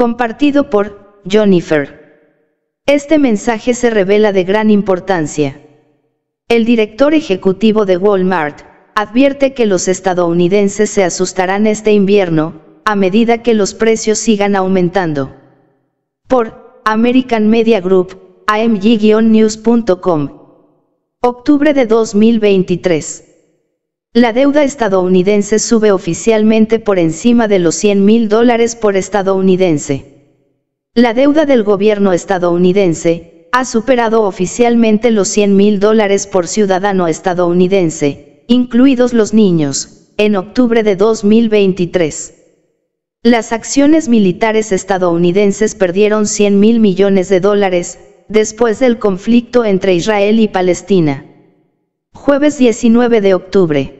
Compartido por Jennifer. Este mensaje se revela de gran importancia. El director ejecutivo de Walmart advierte que los estadounidenses se asustarán este invierno, a medida que los precios sigan aumentando. Por American Media Group, amg-news.com. Octubre de 2023. La deuda estadounidense sube oficialmente por encima de los 100 mil dólares por estadounidense. La deuda del gobierno estadounidense ha superado oficialmente los 100 mil dólares por ciudadano estadounidense, incluidos los niños, en octubre de 2023. Las acciones militares estadounidenses perdieron 100 mil millones de dólares, después del conflicto entre Israel y Palestina. Jueves 19 de octubre.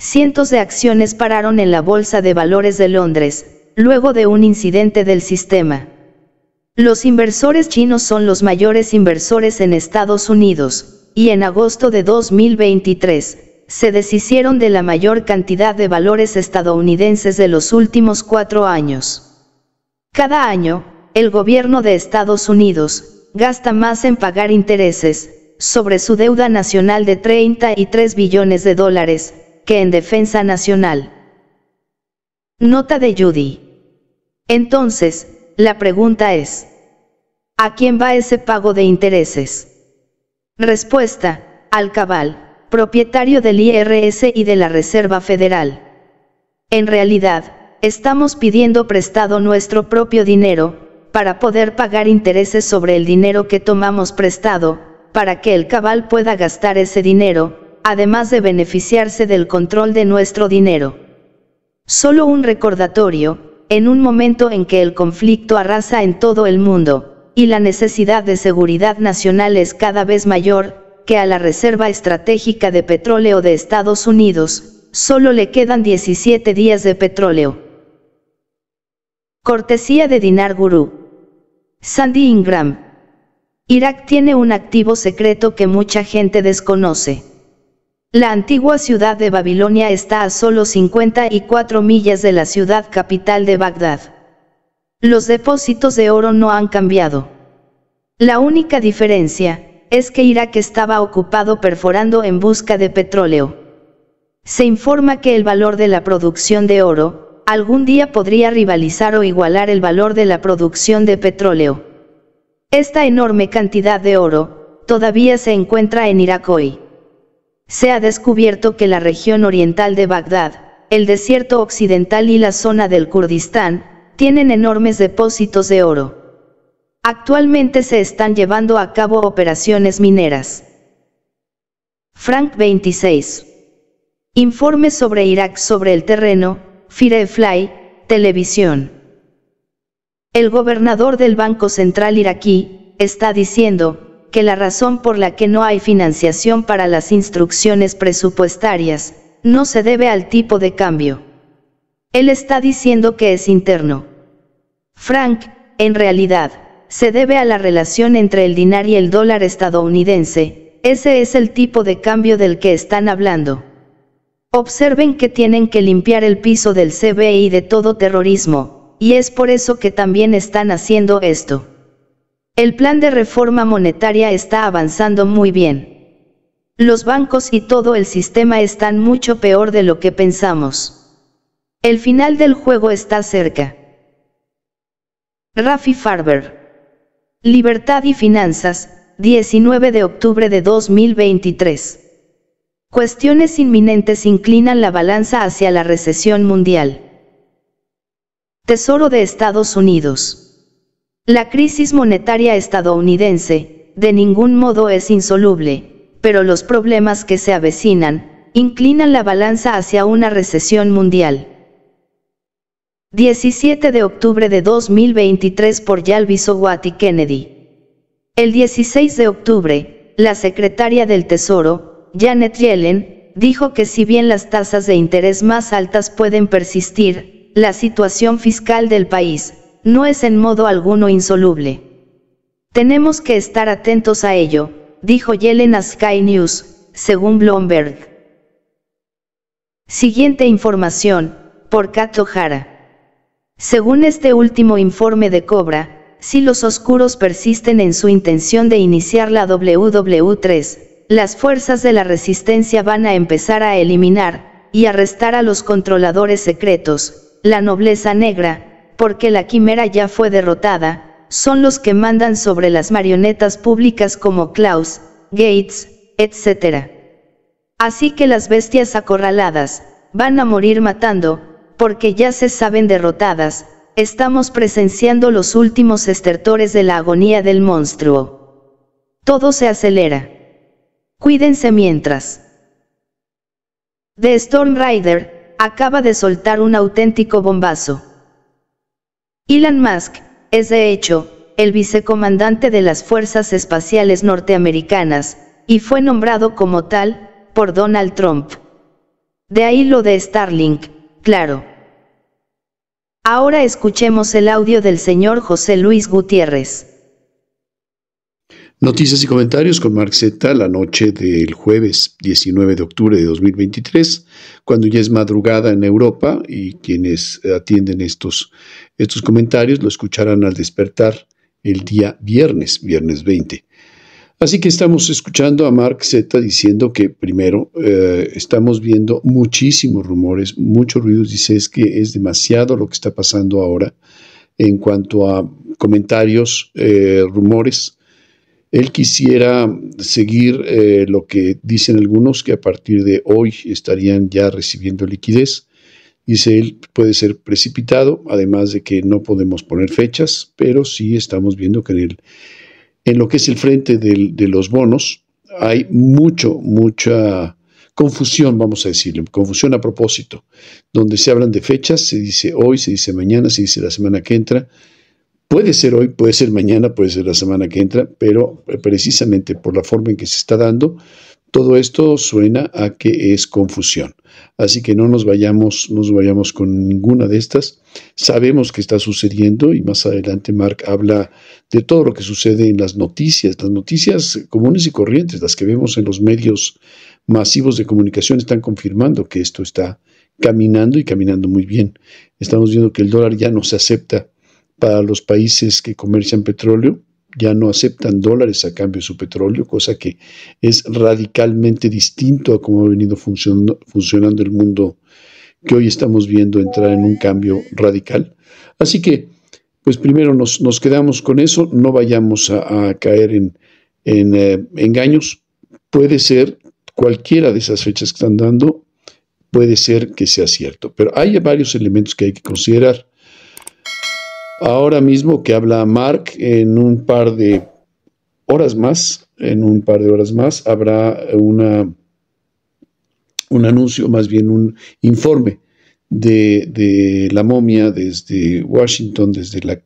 Cientos de acciones pararon en la Bolsa de Valores de Londres, luego de un incidente del sistema. Los inversores chinos son los mayores inversores en Estados Unidos, y en agosto de 2023, se deshicieron de la mayor cantidad de valores estadounidenses de los últimos cuatro años. Cada año, el gobierno de Estados Unidos, gasta más en pagar intereses, sobre su deuda nacional de 33 billones de dólares, que en defensa nacional. Nota de Judy. Entonces, la pregunta es, ¿a quién va ese pago de intereses? Respuesta, al cabal, propietario del IRS y de la Reserva Federal. En realidad, estamos pidiendo prestado nuestro propio dinero, para poder pagar intereses sobre el dinero que tomamos prestado, para que el cabal pueda gastar ese dinero, además de beneficiarse del control de nuestro dinero. Solo un recordatorio, en un momento en que el conflicto arrasa en todo el mundo, y la necesidad de seguridad nacional es cada vez mayor, que a la Reserva Estratégica de Petróleo de Estados Unidos, solo le quedan 17 días de petróleo. Cortesía de Dinar Guru. Sandy Ingram. Irak tiene un activo secreto que mucha gente desconoce. La antigua ciudad de Babilonia está a solo 54 millas de la ciudad capital de Bagdad. Los depósitos de oro no han cambiado. La única diferencia, es que Irak estaba ocupado perforando en busca de petróleo. Se informa que el valor de la producción de oro, algún día podría rivalizar o igualar el valor de la producción de petróleo. Esta enorme cantidad de oro, todavía se encuentra en Irak hoy se ha descubierto que la región oriental de Bagdad, el desierto occidental y la zona del Kurdistán, tienen enormes depósitos de oro. Actualmente se están llevando a cabo operaciones mineras. Frank 26. Informe sobre Irak sobre el terreno, Firefly, Televisión. El gobernador del Banco Central iraquí, está diciendo, que la razón por la que no hay financiación para las instrucciones presupuestarias, no se debe al tipo de cambio. Él está diciendo que es interno. Frank, en realidad, se debe a la relación entre el dinar y el dólar estadounidense, ese es el tipo de cambio del que están hablando. Observen que tienen que limpiar el piso del CBI de todo terrorismo, y es por eso que también están haciendo esto. El plan de reforma monetaria está avanzando muy bien. Los bancos y todo el sistema están mucho peor de lo que pensamos. El final del juego está cerca. Rafi Farber. Libertad y Finanzas, 19 de octubre de 2023. Cuestiones inminentes inclinan la balanza hacia la recesión mundial. Tesoro de Estados Unidos. La crisis monetaria estadounidense, de ningún modo es insoluble, pero los problemas que se avecinan, inclinan la balanza hacia una recesión mundial. 17 de octubre de 2023 por Yalvis Owati Kennedy. El 16 de octubre, la secretaria del Tesoro, Janet Yellen, dijo que si bien las tasas de interés más altas pueden persistir, la situación fiscal del país, no es en modo alguno insoluble. Tenemos que estar atentos a ello, dijo Yellen a Sky News, según Bloomberg. Siguiente información, por Kato Según este último informe de Cobra, si los oscuros persisten en su intención de iniciar la WW3, las fuerzas de la resistencia van a empezar a eliminar y arrestar a los controladores secretos, la nobleza negra, porque la quimera ya fue derrotada, son los que mandan sobre las marionetas públicas como Klaus, Gates, etc. Así que las bestias acorraladas, van a morir matando, porque ya se saben derrotadas, estamos presenciando los últimos estertores de la agonía del monstruo. Todo se acelera. Cuídense mientras. The Storm Rider, acaba de soltar un auténtico bombazo. Elon Musk, es de hecho, el vicecomandante de las Fuerzas Espaciales Norteamericanas, y fue nombrado como tal, por Donald Trump. De ahí lo de Starlink, claro. Ahora escuchemos el audio del señor José Luis Gutiérrez. Noticias y comentarios con Mark Zeta la noche del jueves 19 de octubre de 2023, cuando ya es madrugada en Europa y quienes atienden estos, estos comentarios lo escucharán al despertar el día viernes, viernes 20. Así que estamos escuchando a Mark Z diciendo que primero eh, estamos viendo muchísimos rumores, muchos ruidos, dice es que es demasiado lo que está pasando ahora en cuanto a comentarios, eh, rumores él quisiera seguir eh, lo que dicen algunos, que a partir de hoy estarían ya recibiendo liquidez. Dice él, puede ser precipitado, además de que no podemos poner fechas, pero sí estamos viendo que en, lo que es el frente de los bonos hay mucho, mucha confusión, vamos a decirle, confusión a propósito, donde se hablan de fechas, se dice hoy, se dice mañana, se dice la semana que entra, Puede ser hoy, puede ser mañana, puede ser la semana que entra, pero eh, precisamente por la forma en que se está dando, todo esto suena a que es confusión. Así que no nos vayamos, no nos vayamos con ninguna de estas. Sabemos que está sucediendo y más adelante Mark habla de todo lo que sucede en las noticias, las noticias comunes y corrientes, las que vemos en los medios masivos de comunicación están confirmando que esto está caminando y caminando muy bien. Estamos viendo que el dólar ya no se acepta para los países que comercian petróleo, ya no aceptan dólares a cambio de su petróleo, cosa que es radicalmente distinto a cómo ha venido funcionando, el mundo que hoy estamos viendo entrar en un cambio radical. Así que, pues primero nos, quedamos con eso, no vayamos a, caer en, eh, engaños. Puede ser cualquiera de esas fechas que están dando, puede ser que sea cierto, pero hay varios elementos que hay que considerar ahora mismo que habla Mark, en un par de horas más, en un par de horas más, habrá una, un anuncio, más bien un informe de, la momia desde Washington, desde la,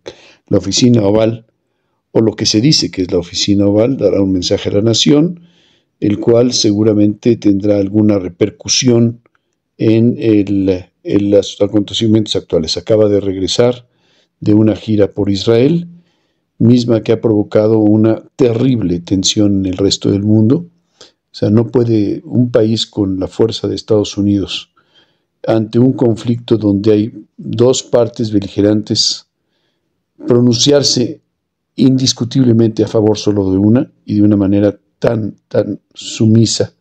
oficina oval, o lo que se dice que es la oficina oval, dará un mensaje a la nación, el cual seguramente tendrá alguna repercusión en el, en los acontecimientos actuales. Acaba de regresar de una gira por Israel, misma que ha provocado una terrible tensión en el resto del mundo. O sea, no puede un país con la fuerza de Estados Unidos ante un conflicto donde hay dos partes beligerantes pronunciarse indiscutiblemente a favor solo de una y de una manera tan, tan sumisa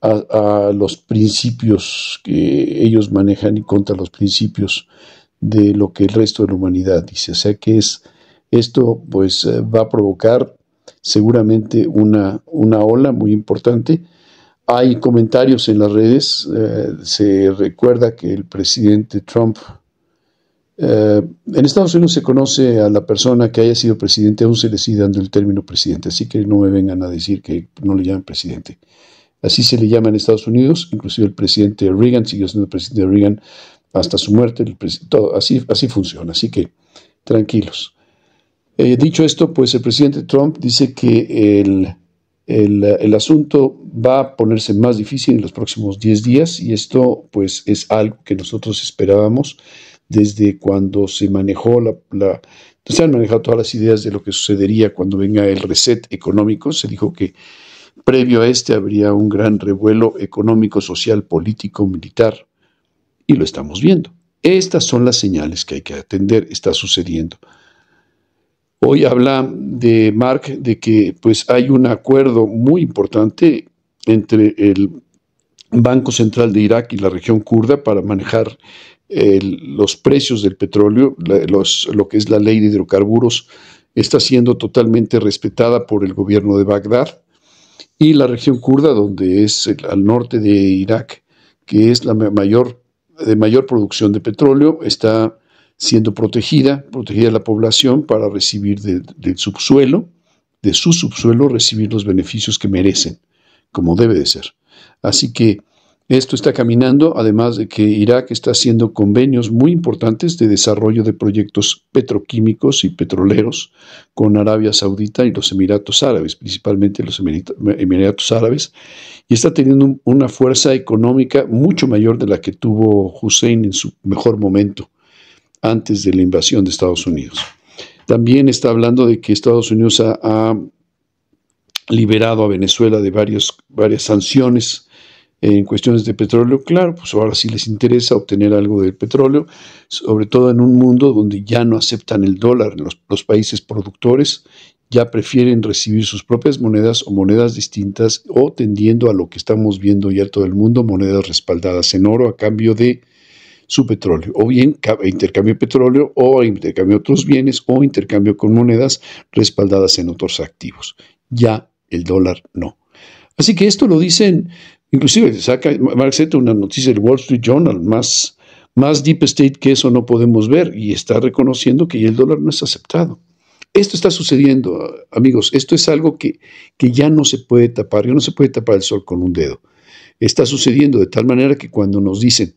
a, a los principios que ellos manejan y contra los principios de lo que el resto de la humanidad dice. O sea que es, esto pues eh, va a provocar seguramente una, una ola muy importante. Hay comentarios en las redes, eh, se recuerda que el presidente Trump, eh, en Estados Unidos se conoce a la persona que haya sido presidente, aún se le sigue dando el término presidente, así que no me vengan a decir que no le llaman presidente. Así se le llama en Estados Unidos, inclusive el presidente Reagan, siguió siendo presidente Reagan hasta su muerte, todo, así, funciona, así que tranquilos. Eh, dicho esto, pues el presidente Trump dice que el, asunto va a ponerse más difícil en los próximos 10 días y esto pues es algo que nosotros esperábamos desde cuando se manejó la se han manejado todas las ideas de lo que sucedería cuando venga el reset económico. Se dijo que previo a este habría un gran revuelo económico, social, político, militar y lo estamos viendo. Estas son las señales que hay que atender, está sucediendo. Hoy habla de Mark de que pues hay un acuerdo muy importante entre el Banco Central de Irak y la región kurda para manejar los precios del petróleo, lo que es la ley de hidrocarburos, está siendo totalmente respetada por el gobierno de Bagdad y la región kurda, donde es al norte de Irak, que es la mayor de mayor producción de petróleo está siendo protegida, protegida la población para recibir del subsuelo, de su subsuelo, recibir los beneficios que merecen, como debe de ser. Así que esto está caminando, además de que Irak está haciendo convenios muy importantes de desarrollo de proyectos petroquímicos y petroleros con Arabia Saudita y los Emiratos Árabes, principalmente los Emiratos Árabes, y está teniendo una fuerza económica mucho mayor de la que tuvo Hussein en su mejor momento, antes de la invasión de Estados Unidos. También está hablando de que Estados Unidos ha, liberado a Venezuela de varias sanciones en cuestiones de petróleo, claro, pues ahora sí les interesa obtener algo del petróleo, sobre todo en un mundo donde ya no aceptan el dólar los, los países productores, ya prefieren recibir sus propias monedas o monedas distintas o tendiendo a lo que estamos viendo ya todo el mundo, monedas respaldadas en oro a cambio de su petróleo, o bien intercambio de petróleo, o intercambio de otros bienes, o intercambio con monedas respaldadas en otros activos. Ya el dólar no. Así que esto lo dicen Inclusive saca Mark una noticia del Wall Street Journal, más, más deep state que eso no podemos ver, y está reconociendo que el dólar no es aceptado. Esto está sucediendo, amigos, esto es algo que, que ya no se puede tapar, ya no se puede tapar el sol con un dedo. Está sucediendo de tal manera que cuando nos dicen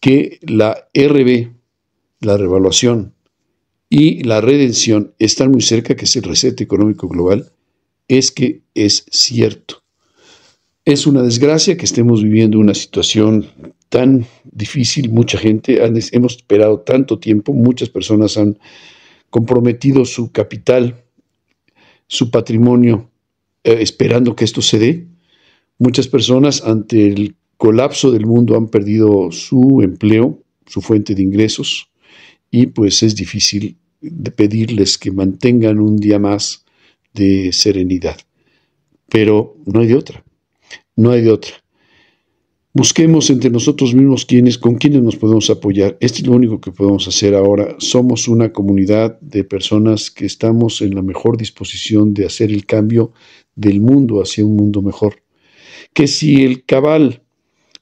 que la RB, la revaluación y la redención están muy cerca, que es el reset económico global, es que es cierto. Es una desgracia que estemos viviendo una situación tan difícil. Mucha gente, hemos esperado tanto tiempo, muchas personas han comprometido su capital, su patrimonio, eh, esperando que esto se dé. Muchas personas ante el colapso del mundo han perdido su empleo, su fuente de ingresos, y pues es difícil pedirles que mantengan un día más de serenidad. Pero no hay de otra no hay de otra. Busquemos entre nosotros mismos quienes, con quienes nos podemos apoyar. Esto es lo único que podemos hacer ahora. Somos una comunidad de personas que estamos en la mejor disposición de hacer el cambio del mundo hacia un mundo mejor. Que si el cabal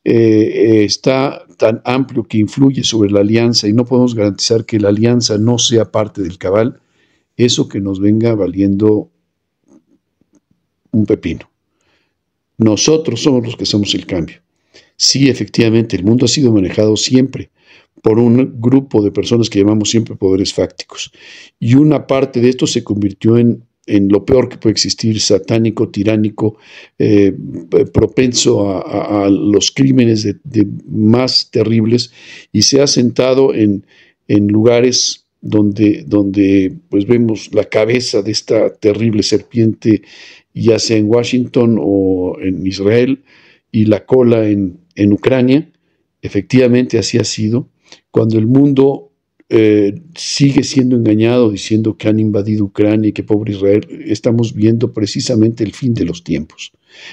eh, eh, está tan amplio que influye sobre la alianza y no podemos garantizar que la alianza no sea parte del cabal, eso que nos venga valiendo un pepino. Nosotros somos los que somos el cambio. Sí, efectivamente, el mundo ha sido manejado siempre por un grupo de personas que llamamos siempre poderes fácticos. Y una parte de esto se convirtió en, en lo peor que puede existir, satánico, tiránico, eh, propenso a, los crímenes más terribles, y se ha sentado en, lugares donde, donde pues vemos la cabeza de esta terrible serpiente ya sea en Washington o en Israel, y la cola en, Ucrania. Efectivamente, así ha sido. Cuando el mundo eh, sigue siendo engañado diciendo que han invadido Ucrania y que pobre Israel, estamos viendo precisamente el fin de los tiempos.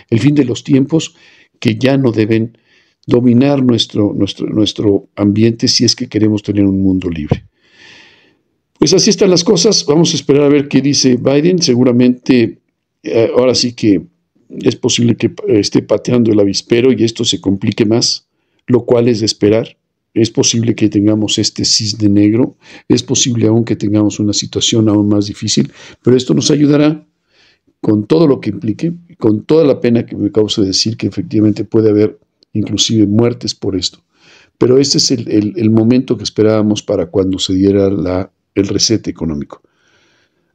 El fin de los tiempos que ya no deben dominar nuestro, nuestro, nuestro ambiente si es que queremos tener un mundo libre. Pues así están las cosas. Vamos a esperar a ver qué dice Biden. Seguramente eh, ahora sí que es posible que esté pateando el avispero y esto se complique más, lo cual es de esperar. Es posible que tengamos este cisne negro, es posible aún que tengamos una situación aún más difícil, pero esto nos ayudará con todo lo que implique, con toda la pena que me causa decir que efectivamente puede haber inclusive muertes por esto. Pero este es el, momento que esperábamos para cuando se diera el reset económico.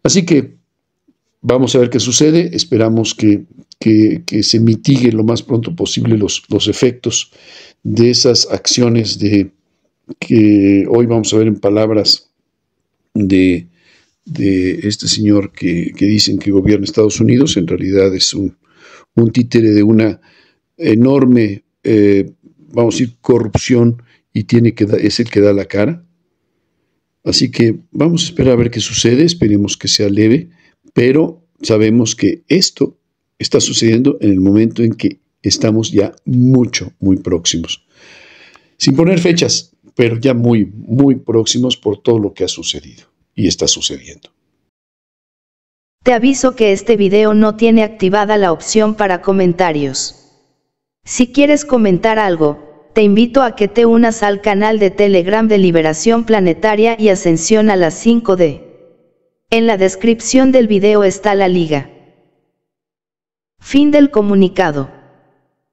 Así que Vamos a ver qué sucede, esperamos que, que, se mitiguen lo más pronto posible los, los efectos de esas acciones de que hoy vamos a ver en palabras de, este señor que, que, dicen que gobierna Estados Unidos, en realidad es un, títere de una enorme, eh, vamos a decir, corrupción y tiene que es el que da la cara. Así que vamos a esperar a ver qué sucede, esperemos que sea leve pero sabemos que esto está sucediendo en el momento en que estamos ya mucho, muy próximos. Sin poner fechas, pero ya muy, muy próximos por todo lo que ha sucedido y está sucediendo. Te aviso que este video no tiene activada la opción para comentarios. Si quieres comentar algo, te invito a que te unas al canal de Telegram de Liberación Planetaria y Ascensión a las 5D. En la descripción del video está la liga. Fin del comunicado.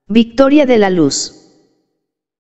Victoria de la Luz.